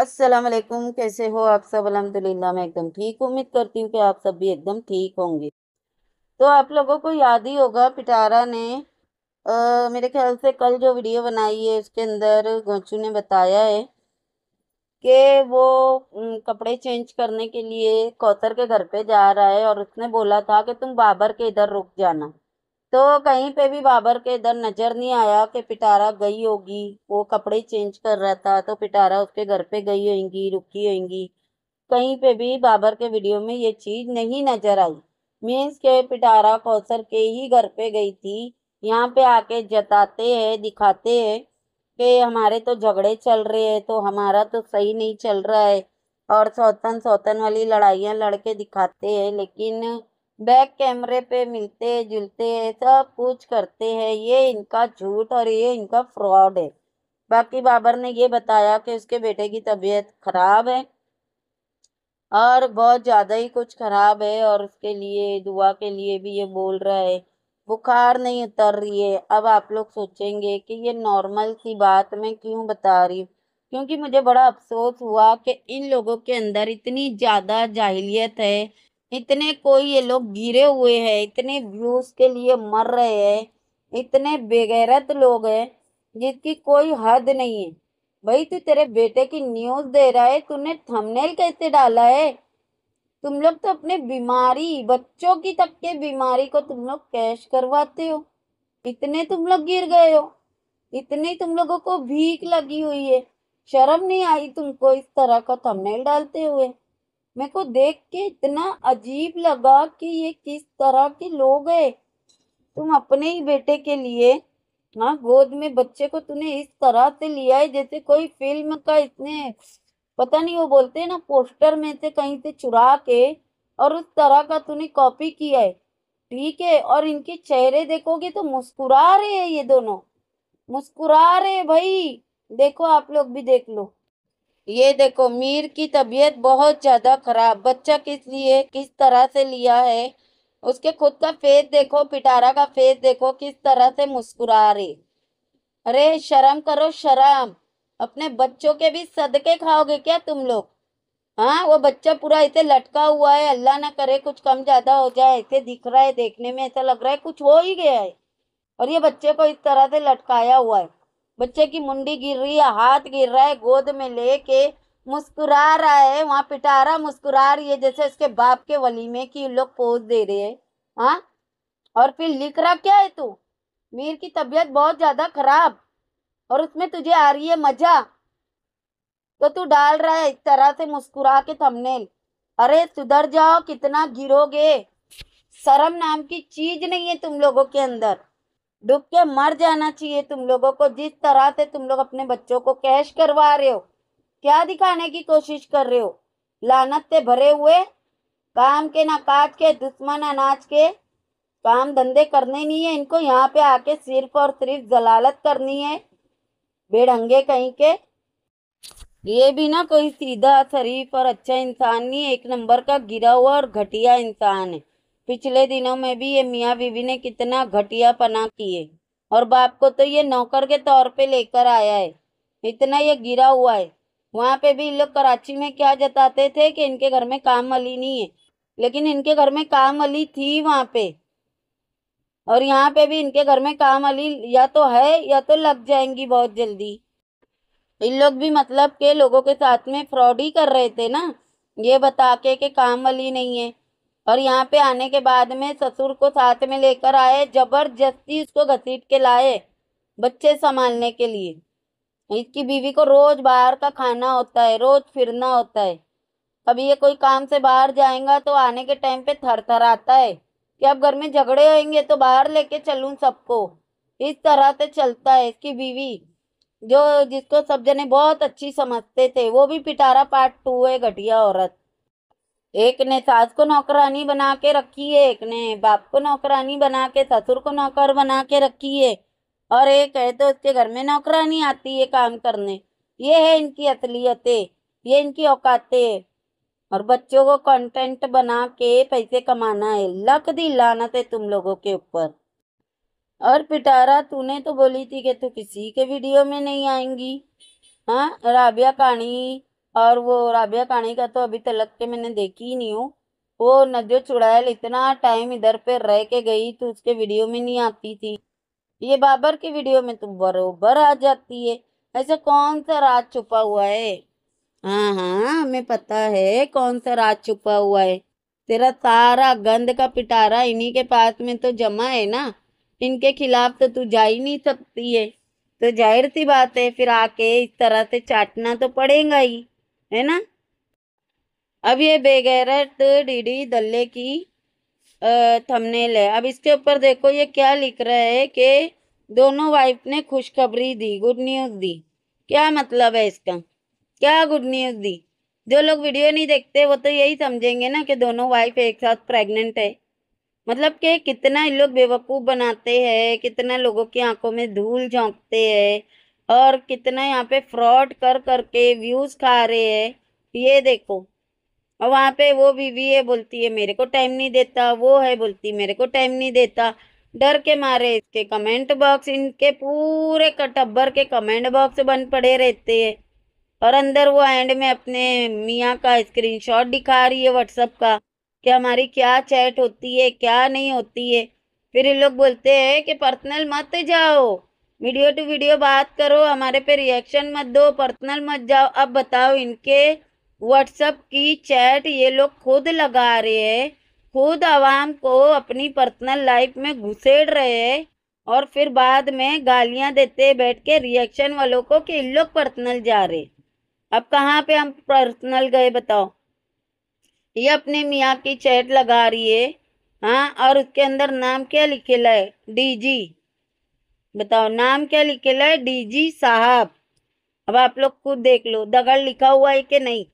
अस्सलाम वालेकुम कैसे हो आप सब अलहमदिल्ला मैं एकदम ठीक उम्मीद करती हूँ कि आप सब भी एकदम ठीक होंगे तो आप लोगों को याद ही होगा पिटारा ने आ, मेरे ख्याल से कल जो वीडियो बनाई है उसके अंदर गोचू ने बताया है कि वो कपड़े चेंज करने के लिए कौतर के घर पे जा रहा है और उसने बोला था कि तुम बाबर के इधर रुक जाना तो कहीं पे भी बाबर के इधर नज़र नहीं आया कि पिटारा गई होगी वो कपड़े चेंज कर रहा था तो पिटारा उसके घर पे गई होगी रुकी होगी कहीं पे भी बाबर के वीडियो में ये चीज़ नहीं नज़र आई मीन्स के पिटारा कौसर के ही घर पे गई थी यहाँ पे आके जताते हैं दिखाते हैं कि हमारे तो झगड़े चल रहे हैं तो हमारा तो सही नहीं चल रहा है और सौतन सौतन वाली लड़ाइयाँ लड़के दिखाते हैं लेकिन बैक कैमरे पे मिलते जुलते सब कुछ करते हैं ये इनका झूठ और ये इनका फ्रॉड है बाकी बाबर ने ये बताया कि उसके बेटे की तबीयत ख़राब है और बहुत ज़्यादा ही कुछ ख़राब है और उसके लिए दुआ के लिए भी ये बोल रहा है बुखार नहीं उतर रही है अब आप लोग सोचेंगे कि ये नॉर्मल सी बात मैं क्यों बता रही हूँ क्योंकि मुझे बड़ा अफसोस हुआ कि इन लोगों के अंदर इतनी ज़्यादा जाहिलियत है इतने कोई ये लोग गिरे हुए हैं इतने व्यूज़ के लिए मर रहे हैं इतने बेगैरत लोग हैं जिसकी कोई हद नहीं है भाई तू तेरे बेटे की न्यूज़ दे रहा है तूने थंबनेल कैसे डाला है तुम लोग तो अपने बीमारी बच्चों की तक के बीमारी को तुम लोग कैश करवाते हो इतने तुम लोग गिर गए हो इतनी तुम लोगों को भीख लगी हुई है शर्म नहीं आई तुमको इस तरह का थंबनेल डालते हुए मेरे को देख के इतना अजीब लगा कि ये किस तरह के लोग है तुम अपने ही बेटे के लिए हाँ गोद में बच्चे को तूने इस तरह से लिया है जैसे कोई फिल्म का इसने पता नहीं वो बोलते हैं ना पोस्टर में से कहीं से चुरा के और उस तरह का तूने कॉपी किया है ठीक है और इनके चेहरे देखोगे तो मुस्कुरा रहे हैं ये दोनों मुस्कुरा रहे भाई देखो आप लोग भी देख लो ये देखो मीर की तबीयत बहुत ज़्यादा ख़राब बच्चा किस लिए किस तरह से लिया है उसके खुद का फेस देखो पिटारा का फेस देखो किस तरह से मुस्कुरा रहे अरे शर्म करो शर्म अपने बच्चों के भी सदके खाओगे क्या तुम लोग हाँ वो बच्चा पूरा ऐसे लटका हुआ है अल्लाह ना करे कुछ कम ज़्यादा हो जाए ऐसे दिख रहा है देखने में ऐसा लग रहा है कुछ हो ही गया है और ये बच्चे को इस तरह से लटकाया हुआ है बच्चे की मुंडी गिर रही है हाथ गिर रहा है गोद में लेके मुस्कुरा रहा है वहाँ पिटारा मुस्कुरा रही है जैसे उसके बाप के वली में कि लोग पोज दे रहे हैं हाँ और फिर लिख रहा क्या है तू मीर की तबीयत बहुत ज़्यादा खराब और उसमें तुझे आ रही है मज़ा तो तू डाल रहा है इस तरह से मुस्कुरा के थंबनेल अरे सुधर जाओ कितना गिरोगे शर्म नाम की चीज़ नहीं है तुम लोगों के अंदर डूब के मर जाना चाहिए तुम लोगों को जिस तरह से तुम लोग अपने बच्चों को कैश करवा रहे हो क्या दिखाने की कोशिश कर रहे हो लानत से भरे हुए काम के ना काट के दुश्मन अनाज के काम धंधे करने नहीं है इनको यहाँ पे आके सिर्फ और सिर्फ जलालत करनी है बेढंगे कहीं के ये भी ना कोई सीधा शरीफ और अच्छा इंसान नहीं एक नंबर का गिरा हुआ और घटिया इंसान है पिछले दिनों में भी ये मियाँ बीवी ने कितना घटिया पना किए और बाप को तो ये नौकर के तौर पे लेकर आया है इतना ये गिरा हुआ है वहाँ पे भी इन लोग कराची में क्या जताते थे कि इनके घर में काम अली नहीं है लेकिन इनके घर में काम अली थी वहाँ पे और यहाँ पे भी इनके घर में काम अली या तो है या तो लग जाएंगी बहुत जल्दी इन लोग भी मतलब के लोगों के साथ में फ्रॉड ही कर रहे थे ना ये बता के कि काम वाली नहीं है और यहाँ पे आने के बाद में ससुर को साथ में लेकर आए जबरदस्ती इसको घसीट के लाए बच्चे संभालने के लिए इसकी बीवी को रोज बाहर का खाना होता है रोज फिरना होता है कभी ये कोई काम से बाहर जाएगा तो आने के टाइम पे थर थर आता है कि अब घर में झगड़े होंगे तो बाहर लेके चलूँ सबको इस तरह से चलता है इसकी बीवी जो जिसको सब जने बहुत अच्छी समझते थे वो भी पिटारा पार्ट टू है घटिया औरत एक ने सास को नौकरानी बना के रखी है एक ने बाप को नौकरानी बना के ससुर को नौकर बना के रखी है और एक है तो उसके घर में नौकरानी आती है काम करने ये है इनकी असलियतें ये इनकी औकातें और बच्चों को कंटेंट बना के पैसे कमाना है लक दी लानत है तुम लोगों के ऊपर और पिटारा तूने तो बोली थी कि तू किसी के वीडियो में नहीं आएंगी हाँ राबिया कहानी और वो राबिया काणी का तो अभी तलक के मैंने देखी ही नहीं हूँ वो नदियों चुड़ैल इतना टाइम इधर पे रह के गई तो उसके वीडियो में नहीं आती थी ये बाबर की वीडियो में तो बरोबर आ जाती है ऐसा कौन सा राज छुपा हुआ है हाँ हाँ हमें पता है कौन सा राज छुपा हुआ है तेरा सारा गंद का पिटारा इन्हीं के पास में तो जमा है ना इनके खिलाफ तो तू जा ही नहीं सकती है तो जाहिर सी बात है फिर आके इस तरह से चाटना तो पड़ेगा ही है ना अब ये बेगैरत डीडी दल्ले की थंबनेल है अब इसके ऊपर देखो ये क्या लिख रहा है कि दोनों वाइफ ने खुशखबरी दी गुड न्यूज़ दी क्या मतलब है इसका क्या गुड न्यूज़ दी जो लोग वीडियो नहीं देखते वो तो यही समझेंगे ना कि दोनों वाइफ एक साथ प्रेग्नेंट है मतलब कि कितना इन लोग बेवकूफ़ बनाते हैं कितना लोगों की आंखों में धूल झोंकते हैं और कितना यहाँ पे फ्रॉड कर करके व्यूज़ खा रहे हैं ये देखो और वहाँ पे वो बीवी है बोलती है मेरे को टाइम नहीं देता वो है बोलती मेरे को टाइम नहीं देता डर के मारे इसके कमेंट बॉक्स इनके पूरे कटब्बर के कमेंट बॉक्स बंद पड़े रहते हैं और अंदर वो एंड में अपने मियाँ का स्क्रीनशॉट दिखा रही है व्हाट्सअप का कि हमारी क्या चैट होती है क्या नहीं होती है फिर इन लोग बोलते हैं कि पर्सनल मत जाओ वीडियो टू वीडियो बात करो हमारे पे रिएक्शन मत दो पर्सनल मत जाओ अब बताओ इनके व्हाट्सअप की चैट ये लोग खुद लगा रहे हैं खुद आवाम को अपनी पर्सनल लाइफ में घुसेड़ रहे हैं और फिर बाद में गालियां देते बैठ के रिएक्शन वालों को कि इन लोग पर्सनल जा रहे अब कहाँ पे हम पर्सनल गए बताओ ये अपने मियाँ की चैट लगा रही है हाँ और उसके अंदर नाम क्या लाए डी जी बताओ नाम क्या लिखेला है डीजी साहब अब आप लोग खुद देख लो दगड़ लिखा हुआ है कि नहीं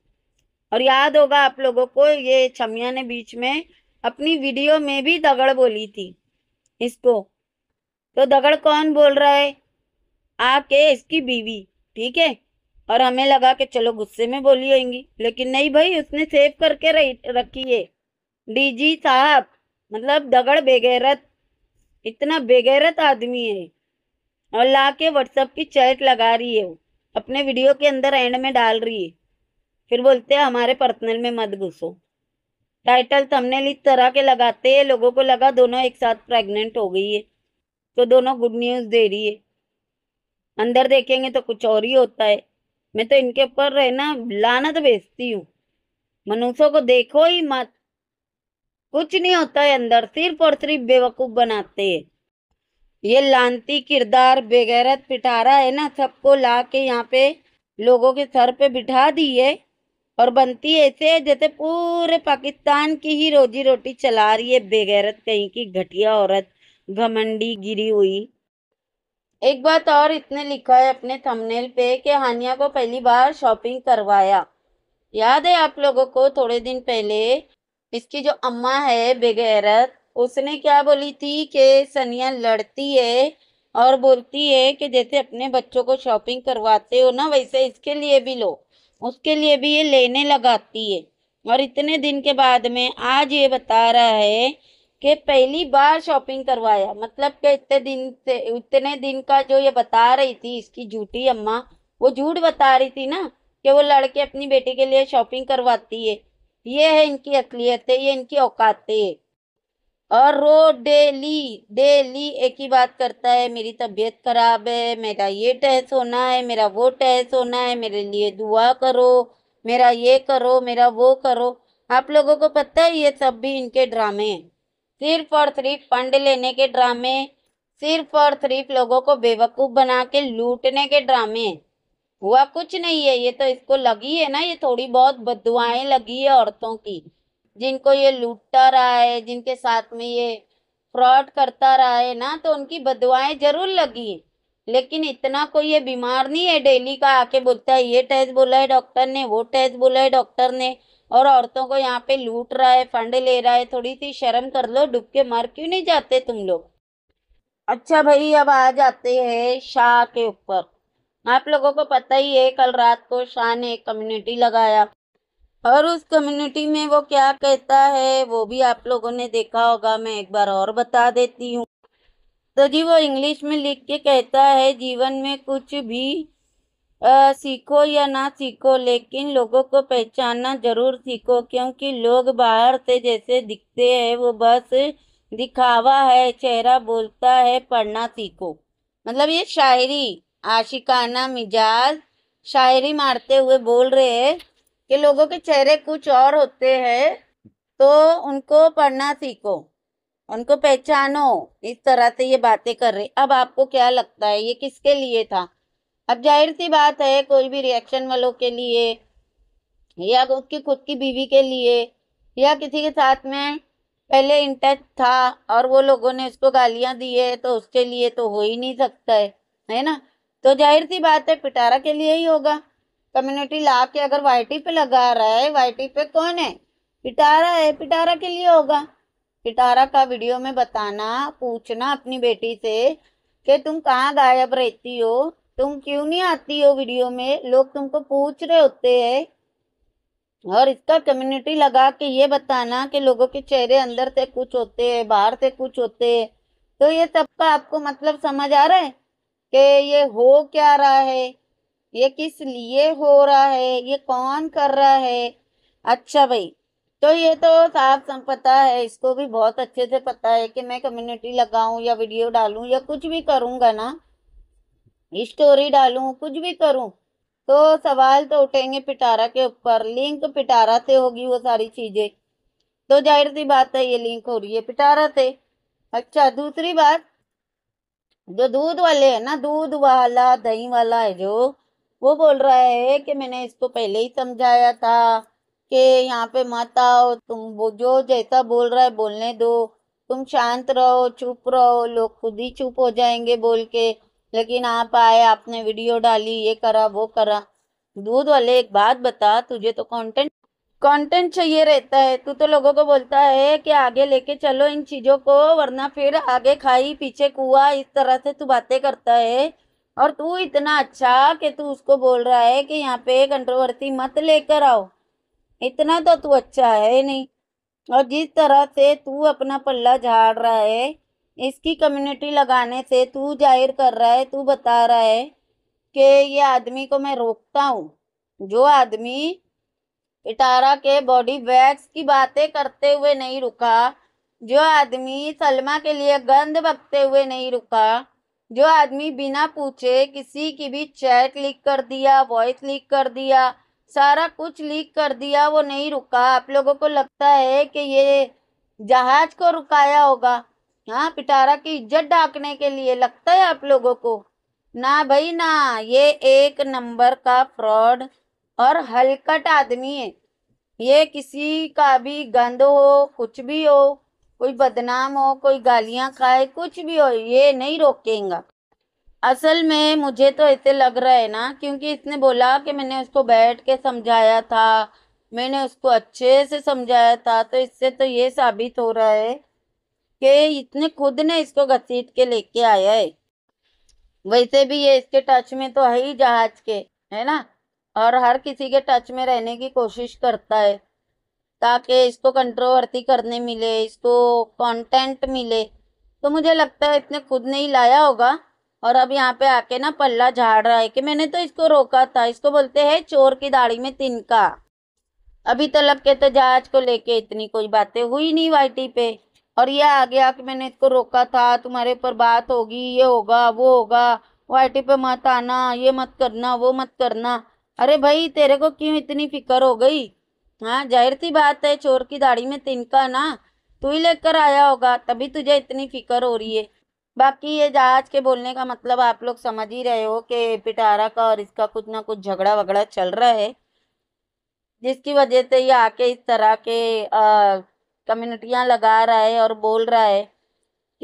और याद होगा आप लोगों को ये छमिया ने बीच में अपनी वीडियो में भी दगड़ बोली थी इसको तो दगड़ कौन बोल रहा है आके इसकी बीवी ठीक है और हमें लगा कि चलो गुस्से में बोली होंगी लेकिन नहीं भाई उसने सेव करके रखी है डीजी साहब मतलब दगड़ बेगैरत इतना बेगैरत आदमी है और ला के व्हाट्सअप की चैट लगा रही है वो अपने वीडियो के अंदर एंड में डाल रही है फिर बोलते हैं हमारे पर्सनल में मत घुसो टाइटल थंबनेल इस तरह के लगाते हैं लोगों को लगा दोनों एक साथ प्रेग्नेंट हो गई है तो दोनों गुड न्यूज़ दे रही है अंदर देखेंगे तो कुछ और ही होता है मैं तो इनके ऊपर है ना लानत भेजती हूँ मनुष्यों को देखो ही मत कुछ नहीं होता है अंदर सिर्फ और सिर्फ बेवकूफ़ बनाते हैं ये लानती किरदार बेगैरत पिटारा है ना सबको ला के यहाँ पे लोगों के सर पे बिठा दी है और बनती ऐसे जैसे पूरे पाकिस्तान की ही रोजी रोटी चला रही है बेगैरत कहीं की घटिया औरत घमंडी गिरी हुई एक बात और इतने लिखा है अपने थंबनेल पे कि हानिया को पहली बार शॉपिंग करवाया याद है आप लोगों को थोड़े दिन पहले इसकी जो अम्मा है बेगैरत उसने क्या बोली थी कि सनिया लड़ती है और बोलती है कि जैसे अपने बच्चों को शॉपिंग करवाते हो ना वैसे इसके लिए भी लो उसके लिए भी ये लेने लगाती है और इतने दिन के बाद में आज ये बता रहा है कि पहली बार शॉपिंग करवाया मतलब कि इतने दिन से इतने दिन का जो ये बता रही थी इसकी झूठी अम्मा वो झूठ बता रही थी ना कि वो लड़के अपनी बेटी के लिए शॉपिंग करवाती है ये है इनकी असलियत है ये इनकी औकातें है और रो डेली डेली एक ही बात करता है मेरी तबीयत खराब है मेरा ये टहस होना है मेरा वो टहस होना है मेरे लिए दुआ करो मेरा ये करो मेरा वो करो आप लोगों को पता है ये सब भी इनके ड्रामे हैं सिर्फ और सिर्फ फंड लेने के ड्रामे सिर्फ और सिर्फ लोगों को बेवकूफ़ बना के लूटने के ड्रामे हैं हुआ कुछ नहीं है ये तो इसको लगी है ना ये थोड़ी बहुत बदुआएँ लगी है औरतों की जिनको ये लूटता रहा है जिनके साथ में ये फ्रॉड करता रहा है ना तो उनकी बदवाएं जरूर लगी लेकिन इतना कोई ये बीमार नहीं है डेली का आके बोलता है ये टेस्ट बोला है डॉक्टर ने वो टेस्ट बोला है डॉक्टर ने और औरतों को यहाँ पे लूट रहा है फंड ले रहा है थोड़ी सी शर्म कर लो डूब के मर क्यों नहीं जाते तुम लोग अच्छा भाई अब आ जाते हैं शाह के ऊपर आप लोगों को पता ही है कल रात को शाह ने एक कम्युनिटी लगाया और उस कम्युनिटी में वो क्या कहता है वो भी आप लोगों ने देखा होगा मैं एक बार और बता देती हूँ तो जी वो इंग्लिश में लिख के कहता है जीवन में कुछ भी आ, सीखो या ना सीखो लेकिन लोगों को पहचानना ज़रूर सीखो क्योंकि लोग बाहर से जैसे दिखते हैं वो बस दिखावा है चेहरा बोलता है पढ़ना सीखो मतलब ये शायरी आशिकाना मिजाज शायरी मारते हुए बोल रहे हैं कि लोगों के चेहरे कुछ और होते हैं तो उनको पढ़ना सीखो उनको पहचानो इस तरह से ये बातें कर रहे अब आपको क्या लगता है ये किसके लिए था अब जाहिर सी बात है कोई भी रिएक्शन वालों के लिए या उसकी खुद की बीवी के लिए या किसी के साथ में पहले इन टच था और वो लोगों ने उसको गालियां दी है तो उसके लिए तो हो ही नहीं सकता है है ना तो जाहिर सी बात है पिटारा के लिए ही होगा कम्युनिटी ला के अगर वाईटी पे लगा रहा है वाईटी पे कौन है पिटारा है पिटारा के लिए होगा पिटारा का वीडियो में बताना पूछना अपनी बेटी से कि तुम कहाँ गायब रहती हो तुम क्यों नहीं आती हो वीडियो में लोग तुमको पूछ रहे होते हैं और इसका कम्युनिटी लगा के ये बताना कि लोगों के चेहरे अंदर से कुछ होते हैं बाहर से कुछ होते हैं तो ये सबका आपको मतलब समझ आ रहा है कि ये हो क्या रहा है ये किस लिए हो रहा है ये कौन कर रहा है अच्छा भाई तो ये तो साफ सब पता है इसको भी बहुत अच्छे से पता है कि मैं कम्युनिटी लगाऊं या वीडियो डालूं या कुछ भी करूंगा ना स्टोरी डालूं कुछ भी करूं तो सवाल तो उठेंगे पिटारा के ऊपर लिंक पिटारा से होगी वो सारी चीज़ें तो जाहिर सी बात है ये लिंक हो रही है पिटारा से अच्छा दूसरी बात जो दूध वाले है ना दूध वाला दही वाला है जो वो बोल रहा है कि मैंने इसको पहले ही समझाया था कि यहाँ पे मत आओ तुम वो जो जैसा बोल रहा है बोलने दो तुम शांत रहो चुप रहो लोग खुद ही चुप हो जाएंगे बोल के लेकिन आप आए आपने वीडियो डाली ये करा वो करा दूध वाले एक बात बता तुझे तो कंटेंट कंटेंट चाहिए रहता है तू तो लोगों को बोलता है कि आगे लेके चलो इन चीज़ों को वरना फिर आगे खाई पीछे कुआ इस तरह से तू बातें करता है और तू इतना अच्छा कि तू उसको बोल रहा है कि यहाँ पे कंट्रोवर्सी मत लेकर आओ इतना तो तू अच्छा है नहीं और जिस तरह से तू अपना पल्ला झाड़ रहा है इसकी कम्युनिटी लगाने से तू जाहिर कर रहा है तू बता रहा है कि ये आदमी को मैं रोकता हूँ जो आदमी इटारा के बॉडी बैग्स की बातें करते हुए नहीं रुका जो आदमी सलमा के लिए गंद बकते हुए नहीं रुका जो आदमी बिना पूछे किसी की भी चैट लीक कर दिया वॉइस लीक कर दिया सारा कुछ लीक कर दिया वो नहीं रुका आप लोगों को लगता है कि ये जहाज को रुकाया होगा हाँ पिटारा की इज्जत डाकने के लिए लगता है आप लोगों को ना भाई ना ये एक नंबर का फ्रॉड और हलकट आदमी है ये किसी का भी गंद हो कुछ भी हो कोई बदनाम हो कोई गालियाँ खाए कुछ भी हो ये नहीं रोकेगा असल में मुझे तो ऐसे लग रहा है ना क्योंकि इसने बोला कि मैंने उसको बैठ के समझाया था मैंने उसको अच्छे से समझाया था तो इससे तो ये साबित हो रहा है कि इसने खुद ने इसको घसीट के लेके आया है वैसे भी ये इसके टच में तो है ही जहाज के है ना और हर किसी के टच में रहने की कोशिश करता है ताकि इसको कंट्रोवर्ती करने मिले इसको कंटेंट मिले तो मुझे लगता है इतने खुद नहीं लाया होगा और अब यहाँ पे आके ना पल्ला झाड़ रहा है कि मैंने तो इसको रोका था इसको बोलते हैं चोर की दाढ़ी में तिनका अभी तलब के तजाज तो को लेके इतनी कोई बातें हुई नहीं वाइटी पे और ये आ गया कि मैंने इसको रोका था तुम्हारे ऊपर बात होगी ये होगा वो होगा वाइटी पे मत आना ये मत करना वो मत करना अरे भाई तेरे को क्यों इतनी फिक्र हो गई हाँ जाहिर सी बात है चोर की दाढ़ी में तिनका ना तू ही लेकर आया होगा तभी तुझे इतनी फिक्र हो रही है बाकी ये जहाज के बोलने का मतलब आप लोग समझ ही रहे हो कि पिटारा का और इसका कुछ ना कुछ झगड़ा वगड़ा चल रहा है जिसकी वजह से ये आके इस तरह के कम्युनिटियाँ लगा रहा है और बोल रहा है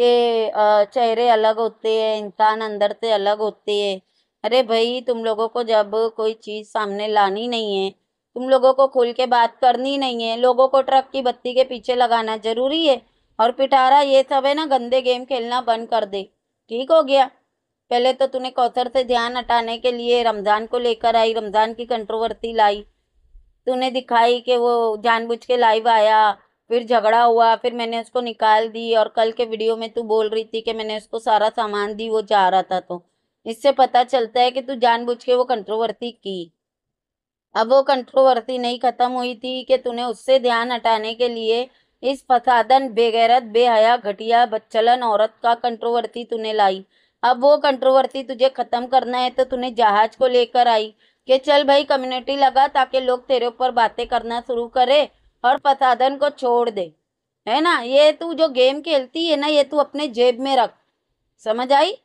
कि चेहरे अलग होते हैं इंसान अंदर से अलग होते हैं अरे भाई तुम लोगों को जब कोई चीज़ सामने लानी नहीं है तुम लोगों को खुल के बात करनी नहीं है लोगों को ट्रक की बत्ती के पीछे लगाना जरूरी है और पिटारा ये सब है ना गंदे गेम खेलना बंद कर दे ठीक हो गया पहले तो तूने कौथर से ध्यान हटाने के लिए रमज़ान को लेकर आई रमज़ान की कंट्रोवर्सी लाई तूने दिखाई कि वो जानबूझ के लाइव आया फिर झगड़ा हुआ फिर मैंने उसको निकाल दी और कल के वीडियो में तू बोल रही थी कि मैंने उसको सारा सामान दी वो जा रहा था तो इससे पता चलता है कि तू जानबूझ के वो कंट्रोवर्सी की अब वो कंट्रोवर्सी नहीं ख़त्म हुई थी कि तूने उससे ध्यान हटाने के लिए इस फसादन बेगैरत बेहया घटिया बच्चलन औरत का कंट्रोवर्सी तूने लाई अब वो कंट्रोवर्सी तुझे ख़त्म करना है तो तूने जहाज को लेकर आई कि चल भाई कम्युनिटी लगा ताकि लोग तेरे ऊपर बातें करना शुरू करे और फसादन को छोड़ दे है ना ये तू जो गेम खेलती है ना ये तू अपने जेब में रख समझ आई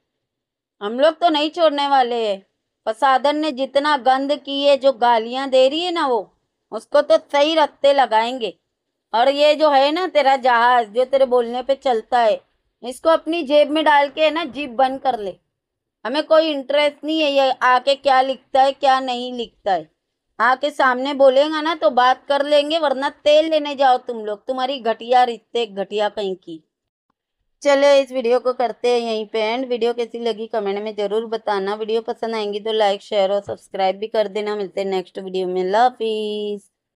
हम लोग तो नहीं छोड़ने वाले हैं फसादन ने जितना गंद किए जो गालियां दे रही है ना वो उसको तो सही रखते लगाएंगे और ये जो है ना तेरा जहाज जो तेरे बोलने पे चलता है इसको अपनी जेब में डाल के ना जीप बंद कर ले हमें कोई इंटरेस्ट नहीं है ये आके क्या लिखता है क्या नहीं लिखता है आके सामने बोलेगा ना तो बात कर लेंगे वरना तेल लेने जाओ तुम लोग तुम्हारी घटिया रिश्ते घटिया कहीं की चलो इस वीडियो को करते हैं यहीं पे एंड वीडियो कैसी लगी कमेंट में ज़रूर बताना वीडियो पसंद आएंगी तो लाइक शेयर और सब्सक्राइब भी कर देना मिलते हैं नेक्स्ट वीडियो में लाफिज़